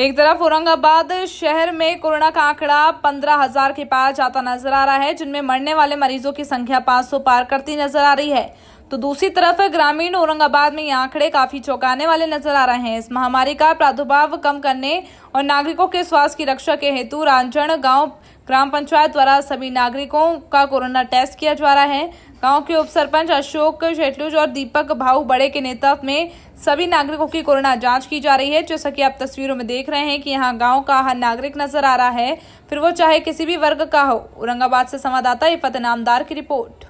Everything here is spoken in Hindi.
एक तरफ औरंगाबाद शहर में कोरोना का आंकड़ा पंद्रह हजार के पार जाता नजर आ रहा है जिनमें मरने वाले मरीजों की संख्या सौ पार करती नजर आ रही है तो दूसरी तरफ ग्रामीण औरंगाबाद में ये आंकड़े काफी चौंकाने वाले नजर आ रहे हैं इस महामारी का प्रादुर्भाव कम करने और नागरिकों के स्वास्थ्य की रक्षा के हेतु रांचण गांव ग्राम पंचायत द्वारा सभी नागरिकों का कोरोना टेस्ट किया जा रहा है गांव के उप सरपंच अशोक शेटलुज और दीपक भाऊ बड़े के नेतृत्व में सभी नागरिकों की कोरोना जांच की जा रही है जैसा कि आप तस्वीरों में देख रहे हैं कि यहाँ गांव का हर नागरिक नजर आ रहा है फिर वो चाहे किसी भी वर्ग का हो औरंगाबाद से संवाददाता इफत नामदार की रिपोर्ट